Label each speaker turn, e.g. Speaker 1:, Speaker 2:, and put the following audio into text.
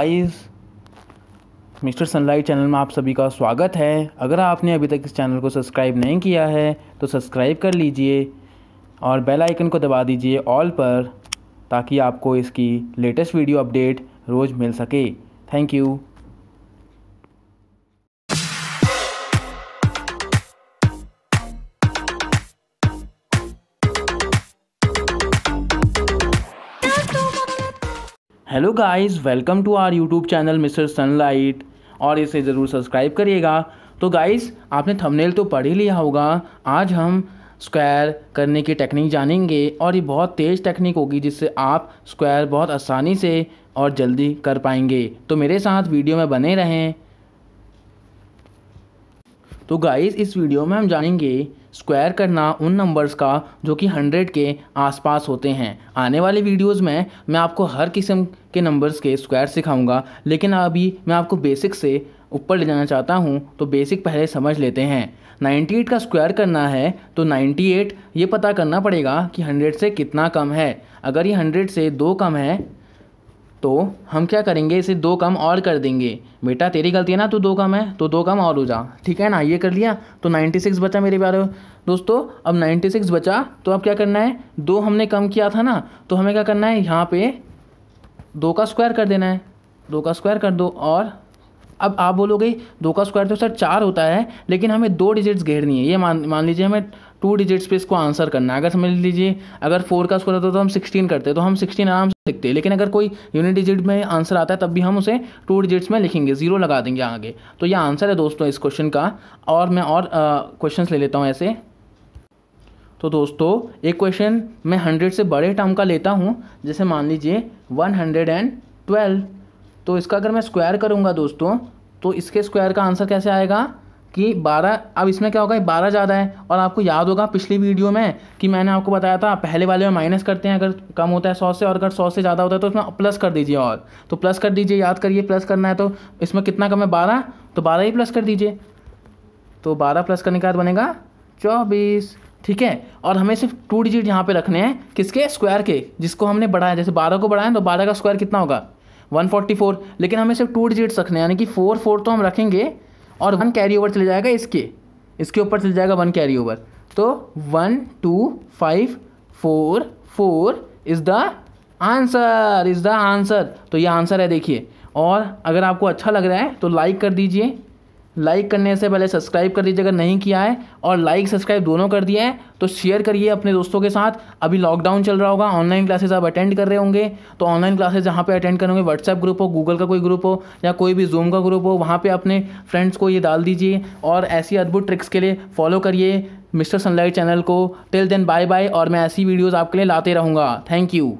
Speaker 1: guys mister Sunlight channel में आप सभी का स्वागत है अगर आपने अभी तक इस चैनल को सब्सक्राइब नहीं किया है तो सब्सक्राइब कर लीजिए और बेल आइकन को दबा दीजिए ऑल पर ताकि आपको इसकी लेटेस्ट वीडियो अपडेट रोज़ मिल सके thank you hello guys welcome to our YouTube channel mister Sunlight और इसे ज़रूर सब्सक्राइब करिएगा तो गाइस आपने थंबनेल तो पढ़ ही लिया होगा आज हम स्क्वायर करने की टेक्निक जानेंगे और ये बहुत तेज़ टेक्निक होगी जिससे आप स्क्वायर बहुत आसानी से और जल्दी कर पाएंगे तो मेरे साथ वीडियो में बने रहें तो गाइस इस वीडियो में हम जानेंगे स्क्वायर करना उन नंबर्स का जो कि 100 के आसपास होते हैं आने वाले वीडियोस में मैं आपको हर किस्म के नंबर्स के स्क्वायर सिखाऊंगा लेकिन अभी मैं आपको बेसिक से ऊपर ले जाना चाहता हूं तो बेसिक पहले समझ लेते हैं 98 का स्क्वायर करना है तो 98 ये पता करना पड़ेगा कि 100 से कितना कम है अगर ये 100 से दो कम है तो हम क्या करेंगे इसे दो कम और कर देंगे बेटा तेरी गलती है ना तो दो कम है तो दो कम और हो जा ठीक है ना ये कर लिया तो नाइन्टी सिक्स बचा मेरे प्यारे दोस्तों अब नाइन्टी सिक्स बचा तो अब क्या करना है दो हमने कम किया था ना तो हमें क्या करना है यहाँ पे दो का स्क्वायर कर देना है दो का स्क्वायर कर दो और अब आप बोलोगे दो का स्क्वायर तो सर चार होता है लेकिन हमें दो डिजिट्स घेरनी है ये मान मान लीजिए हमें टू डिजिट्स पे इसको आंसर करना है अगर समझ लीजिए अगर फोर का स्क्वायर होता तो हम सिक्सटीन करते हैं तो हम सिक्सटीन आराम से लिखते हैं लेकिन अगर कोई यूनिट डिजिट में आंसर आता है तब भी हम उसे टू डिजिट्स में लिखेंगे जीरो लगा देंगे आगे तो ये आंसर है दोस्तों इस क्वेश्चन का और मैं और क्वेश्चन ले लेता हूँ ऐसे तो दोस्तों एक क्वेश्चन मैं हंड्रेड से बड़े टर्म का लेता हूँ जैसे मान लीजिए वन हंड्रेड एंड ट्वेल्व तो इसका अगर मैं स्क्वायर करूँगा दोस्तों तो इसके स्क्वायर का आंसर कैसे आएगा कि 12 अब इसमें क्या होगा बारह ज़्यादा है और आपको याद होगा पिछली वीडियो में कि मैंने आपको बताया था पहले वाले में माइनस करते हैं अगर कम होता है सौ से और अगर सौ से ज़्यादा होता है तो उसमें प्लस कर दीजिए और तो प्लस कर दीजिए याद करिए प्लस करना है तो इसमें कितना कम है बारह तो बारह ही प्लस कर दीजिए तो बारह प्लस करने के बाद बनेगा चौबीस ठीक है और हमें सिर्फ टू डिजिट यहाँ पे रखने हैं किसके स्क्वायर के जिसको हमने बढ़ाया जैसे बारह को बढ़ाएं तो बारह का स्क्वायर कितना होगा 144 लेकिन हमें सिर्फ टू डिजिट्स रखने यानी कि फोर फोर तो हम रखेंगे और वन कैरी ओवर चले जाएगा इसके इसके ऊपर चले जाएगा वन कैरी ओवर तो one two five four four is the answer is the answer तो ये आंसर है देखिए और अगर आपको अच्छा लग रहा है तो लाइक कर दीजिए लाइक करने से पहले सब्सक्राइब कर दीजिए अगर नहीं किया है और लाइक सब्सक्राइब दोनों कर दिया है तो शेयर करिए अपने दोस्तों के साथ अभी लॉकडाउन चल रहा होगा ऑनलाइन क्लासेस आप अटेंड कर रहे होंगे तो ऑनलाइन क्लासेस जहाँ पे अटेंड करेंगे व्हाट्सएप ग्रुप हो गूगल का कोई ग्रुप हो या कोई भी जूम का ग्रुप हो वहाँ पर अपने फ्रेंड्स को ये डाल दीजिए और ऐसी अद्भुत ट्रिक्स के लिए फॉलो करिए मिस्टर सनलाइट चैनल को टिल देन बाय बाय और मैं ऐसी वीडियोज़ आपके लिए लाते रहूँगा थैंक यू